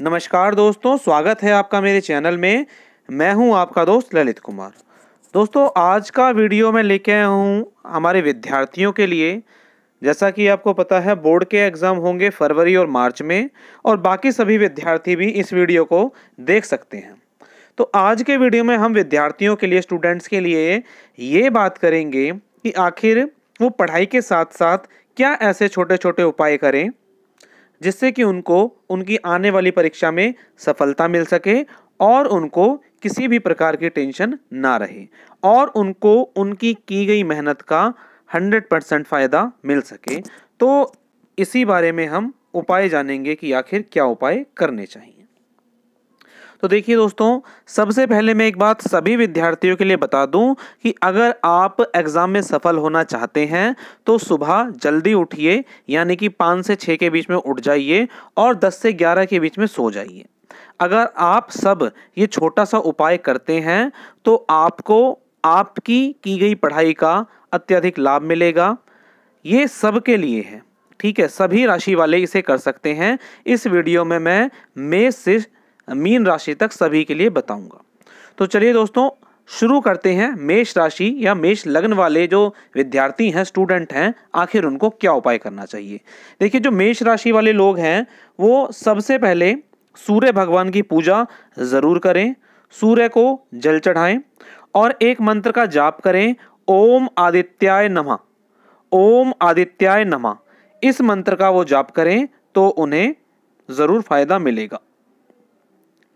नमस्कार दोस्तों स्वागत है आपका मेरे चैनल में मैं हूं आपका दोस्त ललित कुमार दोस्तों आज का वीडियो मैं लेके आया हूं हमारे विद्यार्थियों के लिए जैसा कि आपको पता है बोर्ड के एग्ज़ाम होंगे फरवरी और मार्च में और बाकी सभी विद्यार्थी भी इस वीडियो को देख सकते हैं तो आज के वीडियो में हम विद्यार्थियों के लिए स्टूडेंट्स के लिए ये बात करेंगे कि आखिर वो पढ़ाई के साथ साथ क्या ऐसे छोटे छोटे उपाय करें जिससे कि उनको उनकी आने वाली परीक्षा में सफलता मिल सके और उनको किसी भी प्रकार की टेंशन ना रहे और उनको उनकी की गई मेहनत का हंड्रेड परसेंट फ़ायदा मिल सके तो इसी बारे में हम उपाय जानेंगे कि आखिर क्या उपाय करने चाहिए तो देखिए दोस्तों सबसे पहले मैं एक बात सभी विद्यार्थियों के लिए बता दूं कि अगर आप एग्ज़ाम में सफल होना चाहते हैं तो सुबह जल्दी उठिए यानी कि पाँच से छः के बीच में उठ जाइए और दस से ग्यारह के बीच में सो जाइए अगर आप सब ये छोटा सा उपाय करते हैं तो आपको आपकी की गई पढ़ाई का अत्यधिक लाभ मिलेगा ये सबके लिए है ठीक है सभी राशि वाले इसे कर सकते हैं इस वीडियो में मैं मेष से मीन राशि तक सभी के लिए बताऊंगा तो चलिए दोस्तों शुरू करते हैं मेष राशि या मेष लग्न वाले जो विद्यार्थी हैं स्टूडेंट हैं आखिर उनको क्या उपाय करना चाहिए देखिए जो मेष राशि वाले लोग हैं वो सबसे पहले सूर्य भगवान की पूजा ज़रूर करें सूर्य को जल चढ़ाएं और एक मंत्र का जाप करें ओम आदित्याय नमः ओम आदित्याय नमः इस मंत्र का वो जाप करें तो उन्हें ज़रूर फायदा मिलेगा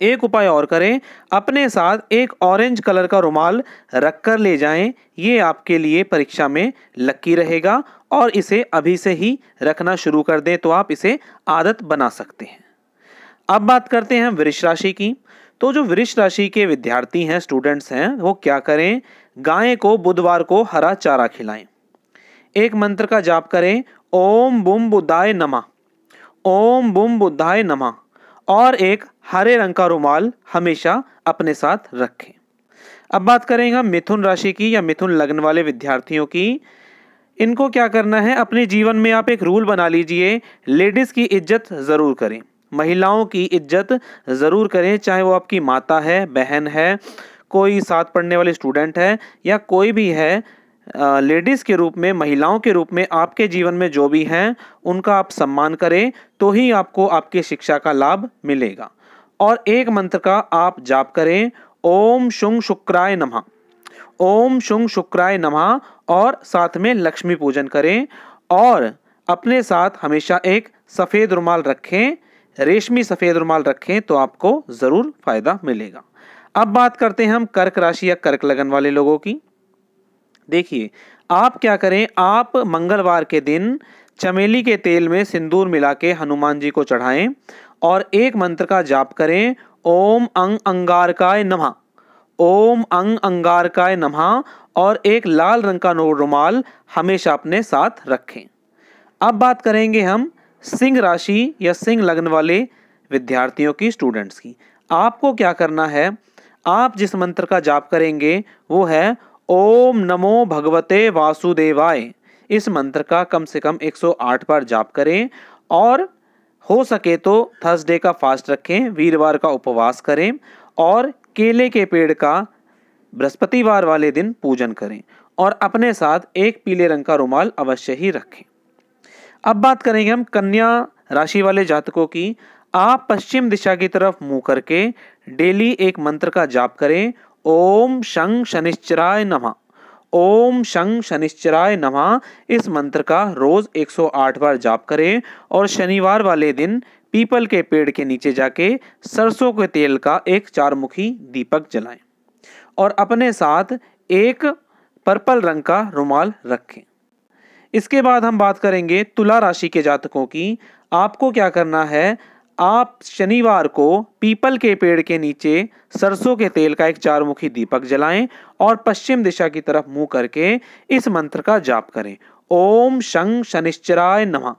एक उपाय और करें अपने साथ एक ऑरेंज कलर का रुमाल रख कर ले जाएं ये आपके लिए परीक्षा में लकी रहेगा और इसे अभी से ही रखना शुरू कर दें तो आप इसे आदत बना सकते हैं अब बात करते हैं वृक्ष राशि की तो जो वृक्ष राशि के विद्यार्थी हैं स्टूडेंट्स हैं वो क्या करें गाय को बुधवार को हरा चारा खिलाएं एक मंत्र का जाप करें ओम बुम बुद्धाय नमा ओम बुम बुद्धाय नमा और एक हरे रंग का रुमाल हमेशा अपने साथ रखें अब बात करेंगे मिथुन राशि की या मिथुन लग्न वाले विद्यार्थियों की इनको क्या करना है अपने जीवन में आप एक रूल बना लीजिए लेडीज़ की इज्जत ज़रूर करें महिलाओं की इज्जत ज़रूर करें चाहे वो आपकी माता है बहन है कोई साथ पढ़ने वाले स्टूडेंट है या कोई भी है लेडीज़ के रूप में महिलाओं के रूप में आपके जीवन में जो भी हैं उनका आप सम्मान करें तो ही आपको आपकी शिक्षा का लाभ मिलेगा और एक मंत्र का आप जाप करें ओम शुंग शुक्राय नमः ओम शुंग शुक्राय नमः और साथ में लक्ष्मी पूजन करें और अपने साथ हमेशा एक सफ़ेद रुमाल रखें रेशमी सफ़ेद रुमाल रखें तो आपको ज़रूर फ़ायदा मिलेगा अब बात करते हैं हम कर्क राशि या कर्क लगन वाले लोगों की देखिए आप क्या करें आप मंगलवार के दिन चमेली के तेल में सिंदूर मिला के हनुमान जी को चढ़ाएं और एक मंत्र का जाप करें ओम अंग अंगारकाय नमः ओम अंग अंगारकाय नमः और एक लाल रंग का नोट रुमाल हमेशा अपने साथ रखें अब बात करेंगे हम सिंह राशि या सिंह लग्न वाले विद्यार्थियों की स्टूडेंट्स की आपको क्या करना है आप जिस मंत्र का जाप करेंगे वो है ओम नमो भगवते वासुदेवाय इस मंत्र का कम से कम 108 बार जाप करें और हो सके तो थर्सडे का फास्ट रखें वीरवार का उपवास करें और केले के पेड़ का बृहस्पतिवार वाले दिन पूजन करें और अपने साथ एक पीले रंग का रुमाल अवश्य ही रखें अब बात करेंगे हम कन्या राशि वाले जातकों की आप पश्चिम दिशा की तरफ मुंह करके डेली एक मंत्र का जाप करें ओम शं शनिश्चराय नमः ओम शं शनिश्चराय नमः इस मंत्र का रोज़ 108 बार जाप करें और शनिवार वाले दिन पीपल के पेड़ के नीचे जाके सरसों के तेल का एक चारमुखी दीपक जलाएं और अपने साथ एक पर्पल रंग का रुमाल रखें इसके बाद हम बात करेंगे तुला राशि के जातकों की आपको क्या करना है आप शनिवार को पीपल के पेड़ के नीचे सरसों के तेल का एक चारमुखी दीपक जलाएं और पश्चिम दिशा की तरफ मुंह करके इस मंत्र का जाप करें ओम शं शनिश्चराय नमः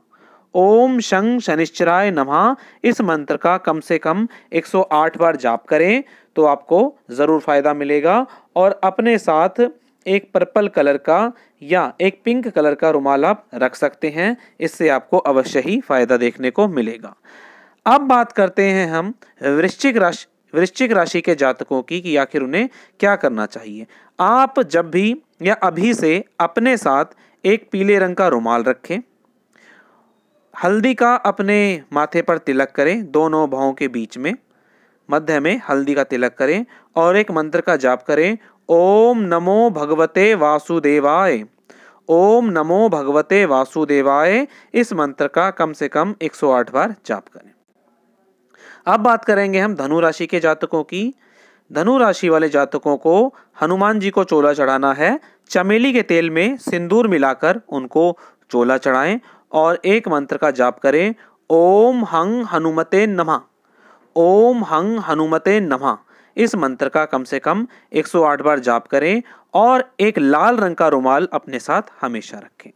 ओम शं शनिश्चराय नमः इस मंत्र का कम से कम 108 बार जाप करें तो आपको ज़रूर फ़ायदा मिलेगा और अपने साथ एक पर्पल कलर का या एक पिंक कलर का रुमाल आप रख सकते हैं इससे आपको अवश्य ही फ़ायदा देखने को मिलेगा अब बात करते हैं हम वृश्चिक राशि वृश्चिक राशि के जातकों की कि आखिर उन्हें क्या करना चाहिए आप जब भी या अभी से अपने साथ एक पीले रंग का रुमाल रखें हल्दी का अपने माथे पर तिलक करें दोनों भावों के बीच में मध्य में हल्दी का तिलक करें और एक मंत्र का जाप करें ओम नमो भगवते वासुदेवाय ओम नमो भगवते वासुदेवाय इस मंत्र का कम से कम 108 बार जाप करें अब बात करेंगे हम धनु राशि के जातकों की धनु राशि वाले जातकों को हनुमान जी को चोला चढ़ाना है चमेली के तेल में सिंदूर मिलाकर उनको चोला चढ़ाएं और एक मंत्र का जाप करें ओम हंग हनुमते नमः ओम हंग हनुमते नमः इस मंत्र का कम से कम 108 बार जाप करें और एक लाल रंग का रुमाल अपने साथ हमेशा रखें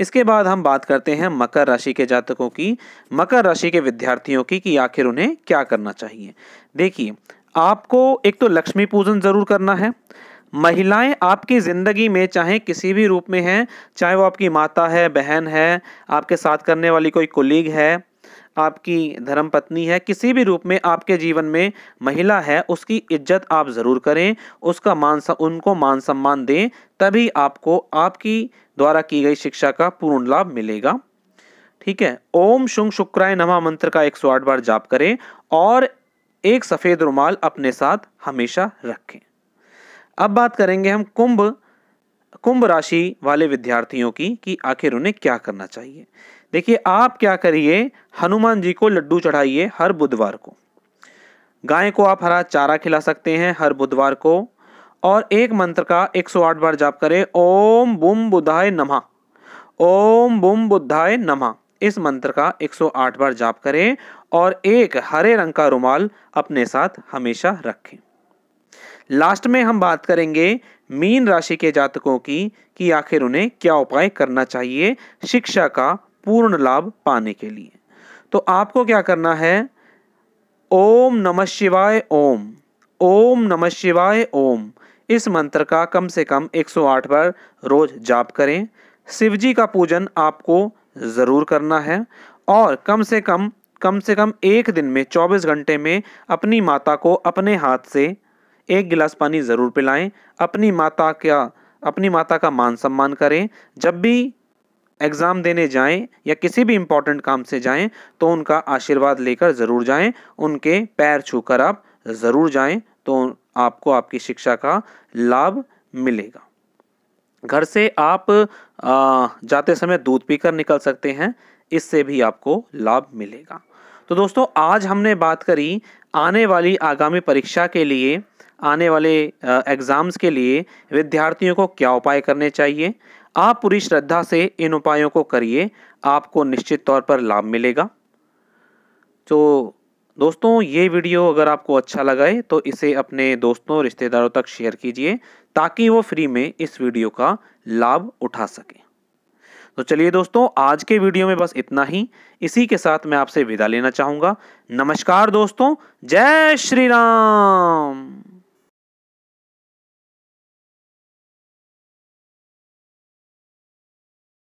इसके बाद हम बात करते हैं मकर राशि के जातकों की मकर राशि के विद्यार्थियों की कि आखिर उन्हें क्या करना चाहिए देखिए आपको एक तो लक्ष्मी पूजन ज़रूर करना है महिलाएं आपकी ज़िंदगी में चाहे किसी भी रूप में हैं चाहे वो आपकी माता है बहन है आपके साथ करने वाली कोई कोलीग है आपकी धर्मपत्नी है किसी भी रूप में आपके जीवन में महिला है उसकी इज्जत आप ज़रूर करें उसका मान उनको मान सम्मान दें तभी आपको आपकी द्वारा की गई शिक्षा का पूर्ण लाभ मिलेगा ठीक है ओम शुंग शुक्राय नमा मंत्र का एक सौ आठ बार जाप करें और एक सफ़ेद रुमाल अपने साथ हमेशा रखें अब बात करेंगे हम कुंभ कुंभ राशि वाले विद्यार्थियों की कि आखिर उन्हें क्या करना चाहिए देखिए आप क्या करिए हनुमान जी को लड्डू चढ़ाइए हर बुधवार को गाय को आप हरा चारा खिला सकते हैं हर बुधवार को और एक मंत्र का 108 बार जाप करें ओम बुम बुधाय नमः ओम बुम बुद्धाय नमः इस मंत्र का 108 बार जाप करें और एक हरे रंग का रुमाल अपने साथ हमेशा रखें लास्ट में हम बात करेंगे मीन राशि के जातकों की कि आखिर उन्हें क्या उपाय करना चाहिए शिक्षा का पूर्ण लाभ पाने के लिए तो आपको क्या करना है ओम नमः शिवाय ओम ओम नमः शिवाय ओम इस मंत्र का कम से कम 108 बार रोज जाप करें शिवजी का पूजन आपको ज़रूर करना है और कम से कम कम से कम एक दिन में 24 घंटे में अपनी माता को अपने हाथ से एक गिलास पानी ज़रूर पिलाएं अपनी माता का अपनी माता का मान सम्मान करें जब भी एग्ज़ाम देने जाएं या किसी भी इम्पॉर्टेंट काम से जाएं तो उनका आशीर्वाद लेकर ज़रूर जाएं उनके पैर छूकर आप ज़रूर जाएं तो आपको आपकी शिक्षा का लाभ मिलेगा घर से आप जाते समय दूध पीकर निकल सकते हैं इससे भी आपको लाभ मिलेगा तो दोस्तों आज हमने बात करी आने वाली आगामी परीक्षा के लिए आने वाले एग्ज़ाम्स के लिए विद्यार्थियों को क्या उपाय करने चाहिए आप पूरी श्रद्धा से इन उपायों को करिए आपको निश्चित तौर पर लाभ मिलेगा तो दोस्तों ये वीडियो अगर आपको अच्छा लगाए तो इसे अपने दोस्तों रिश्तेदारों तक शेयर कीजिए ताकि वो फ्री में इस वीडियो का लाभ उठा सके तो चलिए दोस्तों आज के वीडियो में बस इतना ही इसी के साथ मैं आपसे विदा लेना चाहूँगा नमस्कार दोस्तों जय श्री राम